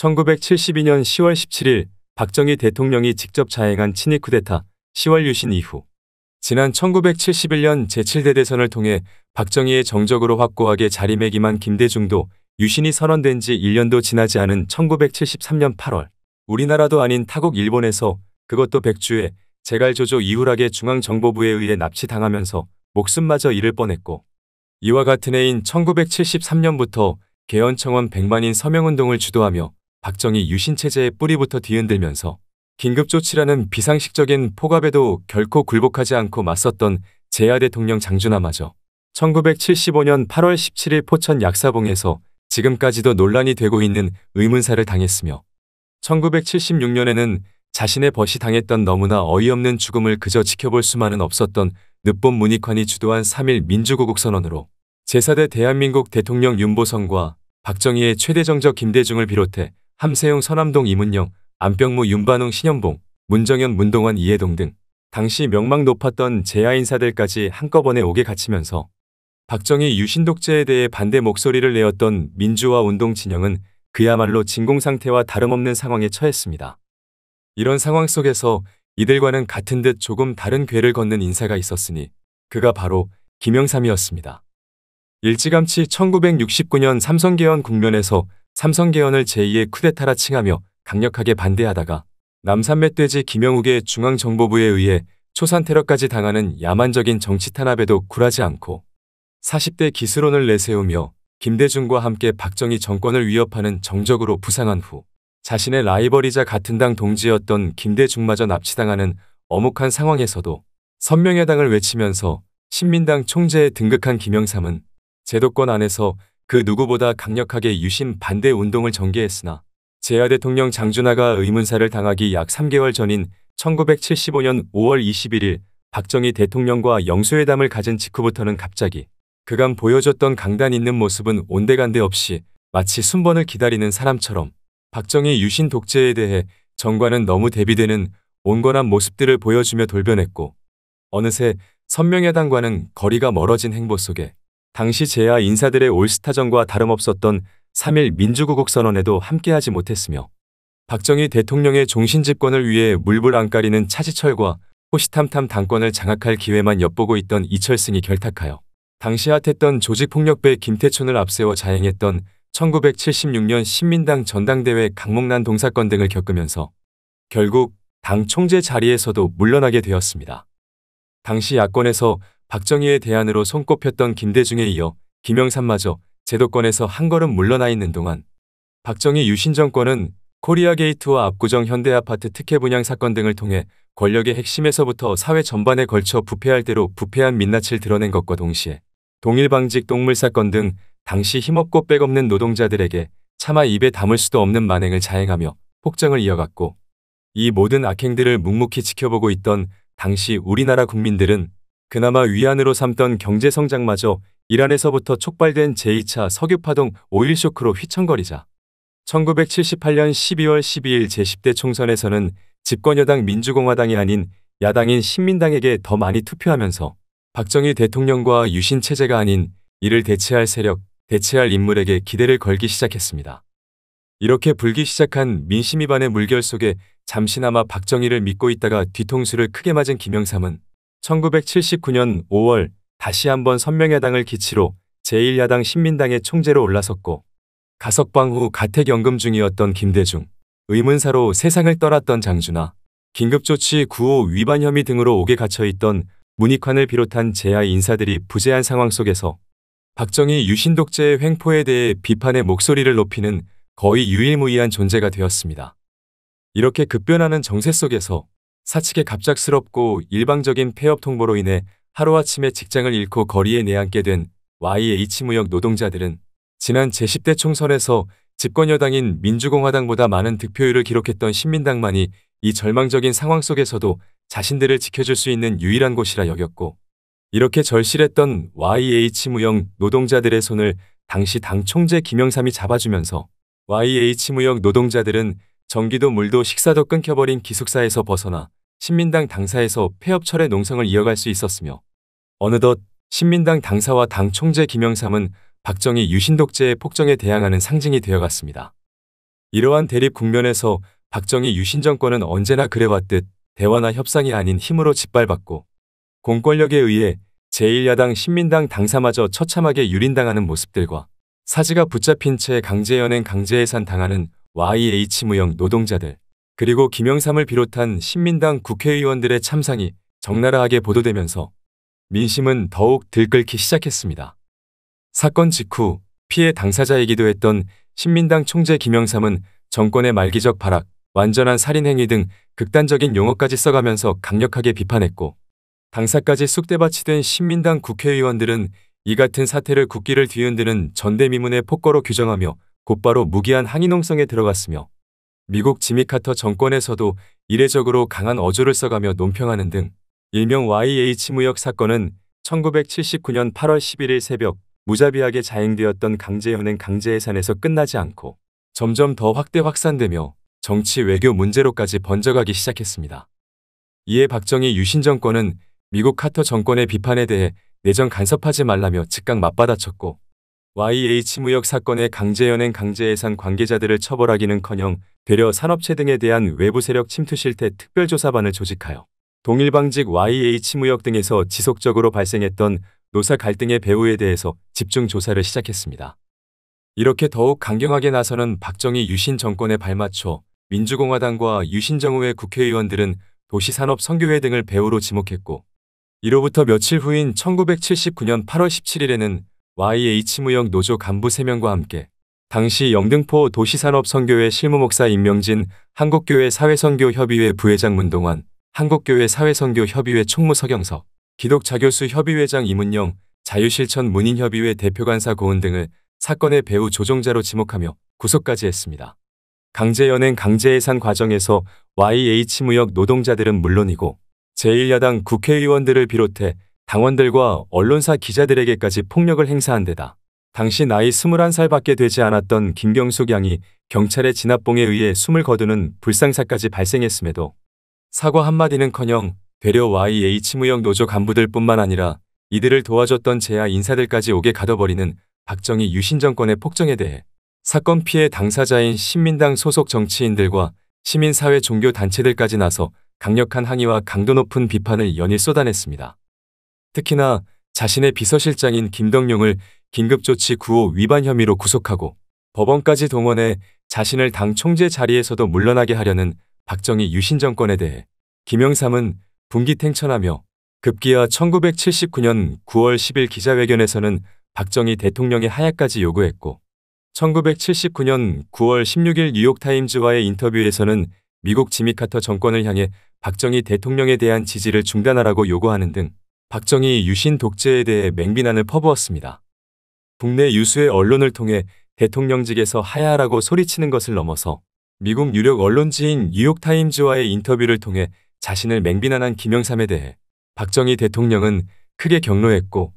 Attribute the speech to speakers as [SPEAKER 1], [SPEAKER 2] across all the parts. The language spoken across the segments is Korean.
[SPEAKER 1] 1972년 10월 17일 박정희 대통령이 직접 자행한 친일 쿠데타 10월 유신 이후 지난 1971년 제7대 대선을 통해 박정희의 정적으로 확고하게 자리매김한 김대중도 유신이 선언된 지 1년도 지나지 않은 1973년 8월 우리나라도 아닌 타국 일본에서 그것도 백주에 제갈조조 이후락의 중앙정보부에 의해 납치당하면서 목숨마저 잃을 뻔했고 이와 같은 해인 1973년부터 개헌청원 100만인 서명운동을 주도하며 박정희 유신체제의 뿌리부터 뒤흔들면서 긴급조치라는 비상식적인 포갑에도 결코 굴복하지 않고 맞섰던 제야 대통령 장준하마저 1975년 8월 17일 포천 약사봉에서 지금까지도 논란이 되고 있는 의문사를 당했으며 1976년에는 자신의 벗이 당했던 너무나 어이없는 죽음을 그저 지켜볼 수만은 없었던 늦본 문익환이 주도한 3일 민주구국 선언으로 제4대 대한민국 대통령 윤보선과 박정희의 최대정적 김대중을 비롯해 함세용 서남동 이문영, 안병무 윤반웅 신현봉, 문정현 문동원 이해동 등 당시 명망 높았던 재야 인사들까지 한꺼번에 오게 갇히면서 박정희 유신 독재에 대해 반대 목소리를 내었던 민주화 운동 진영은 그야말로 진공 상태와 다름없는 상황에 처했습니다. 이런 상황 속에서 이들과는 같은 듯 조금 다른 궤를 걷는 인사가 있었으니 그가 바로 김영삼이었습니다. 일찌감치 1969년 삼성계헌 국면에서 삼성 개헌을 제2의 쿠데타라 칭하며 강력하게 반대하다가 남산 멧돼지 김영욱의 중앙정보부에 의해 초산 테러까지 당하는 야만적인 정치 탄압에도 굴하지 않고 40대 기술원을 내세우며 김대중과 함께 박정희 정권을 위협하는 정적으로 부상한 후 자신의 라이벌이자 같은 당 동지였던 김대중마저 납치당하는 어묵한 상황에서도 선명해당을 외치면서 신민당 총재에 등극한 김영삼은 제도권 안에서 그 누구보다 강력하게 유신 반대 운동을 전개했으나 제야 대통령 장준하가 의문사를 당하기 약 3개월 전인 1975년 5월 21일 박정희 대통령과 영수회담을 가진 직후부터는 갑자기 그간 보여줬던 강단 있는 모습은 온데간데 없이 마치 순번을 기다리는 사람처럼 박정희 유신 독재에 대해 정관은 너무 대비되는 온건한 모습들을 보여주며 돌변했고 어느새 선명야당과는 거리가 멀어진 행보 속에 당시 제야 인사들의 올스타전과 다름없었던 3일 민주구국 선언에도 함께하지 못했으며 박정희 대통령의 종신집권을 위해 물불 안가리는 차지철과 호시탐탐 당권을 장악할 기회만 엿보고 있던 이철승이 결탁하여 당시 핫했던 조직폭력배 김태춘을 앞세워 자행했던 1976년 신민당 전당대회 강목란 동사건 등을 겪으면서 결국 당 총재 자리에서도 물러나게 되었습니다. 당시 야권에서 박정희의 대안으로 손꼽혔던 김대중에 이어 김영삼마저 제도권에서 한 걸음 물러나 있는 동안 박정희 유신 정권은 코리아 게이트와 압구정 현대아파트 특혜 분양 사건 등을 통해 권력의 핵심에서부터 사회 전반에 걸쳐 부패할 대로 부패한 민낯을 드러낸 것과 동시에 동일방직 똥물 사건 등 당시 힘없고 백없는 노동자들에게 차마 입에 담을 수도 없는 만행을 자행하며 폭정을 이어갔고 이 모든 악행들을 묵묵히 지켜보고 있던 당시 우리나라 국민들은 그나마 위안으로 삼던 경제성장마저 이란에서부터 촉발된 제2차 석유파동 오일 쇼크로 휘청거리자 1978년 12월 12일 제10대 총선에서는 집권여당 민주공화당이 아닌 야당인 신민당에게 더 많이 투표하면서 박정희 대통령과 유신 체제가 아닌 이를 대체할 세력, 대체할 인물에게 기대를 걸기 시작했습니다. 이렇게 불기 시작한 민심위반의 물결 속에 잠시나마 박정희를 믿고 있다가 뒤통수를 크게 맞은 김영삼은 1979년 5월 다시 한번 선명야당을 기치로 제1야당 신민당의 총재로 올라섰고 가석방 후 가택연금 중이었던 김대중, 의문사로 세상을 떠났던 장준하, 긴급조치 9호 위반 혐의 등으로 옥에 갇혀있던 문익환을 비롯한 재야 인사들이 부재한 상황 속에서 박정희 유신독재의 횡포에 대해 비판의 목소리를 높이는 거의 유일무이한 존재가 되었습니다. 이렇게 급변하는 정세 속에서 사측의 갑작스럽고 일방적인 폐업 통보로 인해 하루아침에 직장을 잃고 거리에 내앉게 된 YH 무역 노동자들은 지난 제10대 총선에서 집권여당인 민주공화당보다 많은 득표율을 기록했던 신민당만이 이 절망적인 상황 속에서도 자신들을 지켜줄 수 있는 유일한 곳이라 여겼고 이렇게 절실했던 YH 무역 노동자들의 손을 당시 당 총재 김영삼이 잡아주면서 YH 무역 노동자들은 전기도 물도 식사도 끊겨버린 기숙사에서 벗어나 신민당 당사에서 폐업철회 농성을 이어갈 수 있었으며 어느덧 신민당 당사와 당 총재 김영삼은 박정희 유신독재의 폭정에 대항하는 상징이 되어갔습니다. 이러한 대립 국면에서 박정희 유신 정권은 언제나 그래왔듯 대화나 협상이 아닌 힘으로 짓밟았고 공권력에 의해 제1야당 신민당 당사마저 처참하게 유린당하는 모습들과 사지가 붙잡힌 채 강제연행 강제해산 당하는 YH 무형 노동자들 그리고 김영삼을 비롯한 신민당 국회의원들의 참상이 적나라하게 보도되면서 민심은 더욱 들끓기 시작했습니다. 사건 직후 피해 당사자이기도 했던 신민당 총재 김영삼은 정권의 말기적 발악, 완전한 살인행위 등 극단적인 용어까지 써가면서 강력하게 비판했고 당사까지 쑥대밭이 된 신민당 국회의원들은 이 같은 사태를 국기를 뒤흔드는 전대미문의 폭거로 규정하며 곧바로 무기한 항의농성에 들어갔으며 미국 지미 카터 정권에서도 이례적으로 강한 어조를 써가며 논평하는 등 일명 YH 무역 사건은 1979년 8월 11일 새벽 무자비하게 자행되었던 강제현행 강제해산에서 끝나지 않고 점점 더 확대 확산되며 정치 외교 문제로까지 번져가기 시작했습니다. 이에 박정희 유신 정권은 미국 카터 정권의 비판에 대해 내정 간섭하지 말라며 즉각 맞받아쳤고 YH 무역 사건의 강제연행 강제해산 관계자들을 처벌하기는커녕 되려 산업체 등에 대한 외부 세력 침투 실태 특별조사반을 조직하여 동일방직 YH 무역 등에서 지속적으로 발생했던 노사 갈등의 배후에 대해서 집중 조사를 시작했습니다. 이렇게 더욱 강경하게 나서는 박정희 유신 정권에 발맞춰 민주공화당과 유신 정우의 국회의원들은 도시산업 선교회 등을 배후로 지목했고 이로부터 며칠 후인 1979년 8월 17일에는 YH무역 노조 간부 3명과 함께 당시 영등포 도시산업선교회 실무목사 임명진, 한국교회 사회선교협의회 부회장 문동환, 한국교회 사회선교협의회 총무 서경석, 기독자교수 협의회장 이문영, 자유실천 문인협의회 대표간사 고은 등을 사건의 배후 조종자로 지목하며 구속까지 했습니다. 강제연행 강제해산 과정에서 YH무역 노동자들은 물론이고 제1야당 국회의원들을 비롯해 당원들과 언론사 기자들에게까지 폭력을 행사한 데다 당시 나이 21살밖에 되지 않았던 김경숙 양이 경찰의 진압봉에 의해 숨을 거두는 불상사까지 발생했음에도 사과 한마디는커녕 되려 YH 무역 노조 간부들뿐만 아니라 이들을 도와줬던 제야 인사들까지 옥에 가둬버리는 박정희 유신 정권의 폭정에 대해 사건 피해 당사자인 신민당 소속 정치인들과 시민사회 종교단체들까지 나서 강력한 항의와 강도 높은 비판을 연일 쏟아냈습니다. 특히나 자신의 비서실장인 김덕룡을 긴급조치 구호 위반 혐의로 구속하고 법원까지 동원해 자신을 당 총재 자리에서도 물러나게 하려는 박정희 유신 정권에 대해 김영삼은 분기탱천하며 급기야 1979년 9월 10일 기자회견에서는 박정희 대통령의 하야까지 요구했고 1979년 9월 16일 뉴욕타임즈와의 인터뷰에서는 미국 지미 카터 정권을 향해 박정희 대통령에 대한 지지를 중단하라고 요구하는 등 박정희 유신 독재에 대해 맹비난을 퍼부었습니다. 국내 유수의 언론을 통해 대통령직에서 하야라고 소리치는 것을 넘어서 미국 유력 언론지인 뉴욕타임즈와의 인터뷰를 통해 자신을 맹비난한 김영삼에 대해 박정희 대통령은 크게 격노했고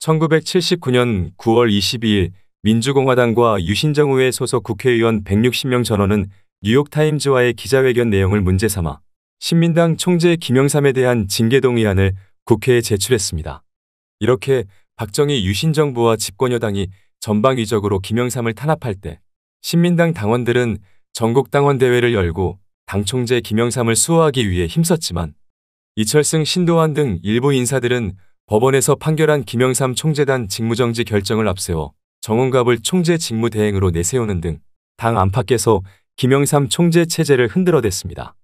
[SPEAKER 1] 1979년 9월 22일 민주공화당과 유신정우회 소속 국회의원 160명 전원은 뉴욕타임즈와의 기자회견 내용을 문제삼아 신민당 총재 김영삼에 대한 징계동의안을 국회에 제출했습니다. 이렇게 박정희 유신정부와 집권여당이 전방위적으로 김영삼을 탄압할 때 신민당 당원들은 전국당원대회를 열고 당총재 김영삼을 수호하기 위해 힘썼지만 이철승 신도환 등 일부 인사들은 법원에서 판결한 김영삼 총재단 직무정지 결정을 앞세워 정원갑을 총재 직무대행으로 내세우는 등 당 안팎에서 김영삼 총재 체제를 흔들어댔습니다.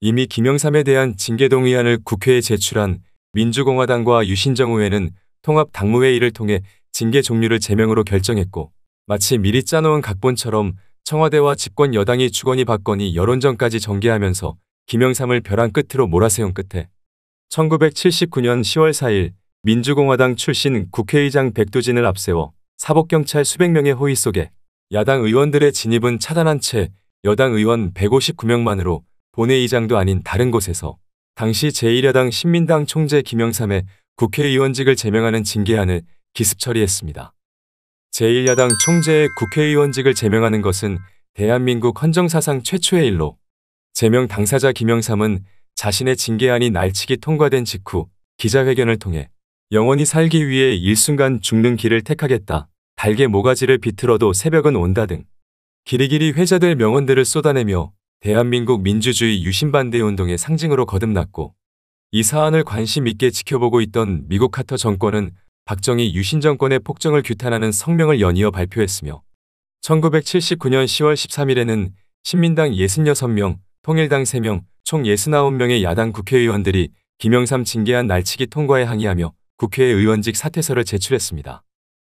[SPEAKER 1] 이미 김영삼에 대한 징계동의안을 국회에 제출한 민주공화당과 유신정 의회는 통합 당무회의를 통해 징계 종류를 제명으로 결정했고 마치 미리 짜놓은 각본처럼 청와대와 집권 여당이 주거니 받거니 여론전까지 전개하면서 김영삼을 벼랑 끝으로 몰아세운 끝에 1979년 10월 4일 민주공화당 출신 국회의장 백두진을 앞세워 사법경찰 수백 명의 호의 속에 야당 의원들의 진입은 차단한 채 여당 의원 159명만으로 본회의장도 아닌 다른 곳에서 당시 제1야당 신민당 총재 김영삼의 국회의원직을 제명하는 징계안을 기습 처리했습니다. 제1야당 총재의 국회의원직을 제명하는 것은 대한민국 헌정사상 최초의 일로 제명 당사자 김영삼은 자신의 징계안이 날치기 통과된 직후 기자회견을 통해 영원히 살기 위해 일순간 죽는 길을 택하겠다. 달게 모가지를 비틀어도 새벽은 온다 등 길이길이 회자될 명언들을 쏟아내며 대한민국 민주주의 유신반대 운동의 상징으로 거듭났고 이 사안을 관심 있게 지켜보고 있던 미국 카터 정권은 박정희 유신 정권의 폭정을 규탄하는 성명을 연이어 발표했으며 1979년 10월 13일에는 신민당 66명, 통일당 3명, 총 69명의 야당 국회의원들이 김영삼 징계안 날치기 통과에 항의하며 국회의 의원직 사퇴서를 제출했습니다.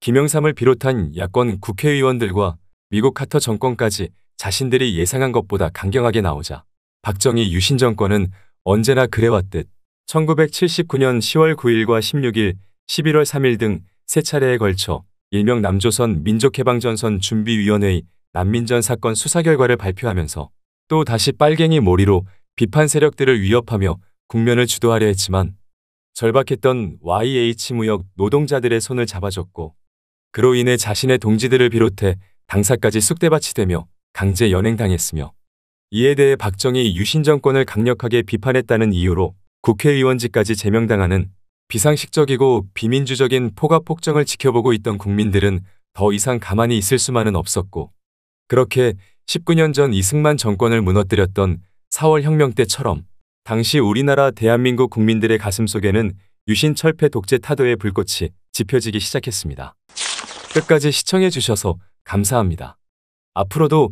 [SPEAKER 1] 김영삼을 비롯한 야권 국회의원들과 미국 카터 정권까지 자신들이 예상한 것보다 강경하게 나오자 박정희 유신 정권은 언제나 그래왔듯 1979년 10월 9일과 16일, 11월 3일 등 세 차례에 걸쳐 일명 남조선 민족해방전선 준비위원회의 난민전 사건 수사 결과를 발표하면서 또 다시 빨갱이 몰이로 비판 세력들을 위협하며 국면을 주도하려 했지만 절박했던 YH 무역 노동자들의 손을 잡아줬고 그로 인해 자신의 동지들을 비롯해 당사까지 쑥대밭이 되며 강제 연행당했으며 이에 대해 박정희 유신 정권을 강력하게 비판했다는 이유로 국회의원직까지 제명당하는 비상식적이고 비민주적인 포가 폭정을 지켜보고 있던 국민들은 더 이상 가만히 있을 수만은 없었고 그렇게 19년 전 이승만 정권을 무너뜨렸던 4월 혁명 때처럼 당시 우리나라 대한민국 국민들의 가슴 속에는 유신 철폐 독재 타도의 불꽃이 지펴지기 시작했습니다. 끝까지 시청해 주셔서 감사합니다. 앞으로도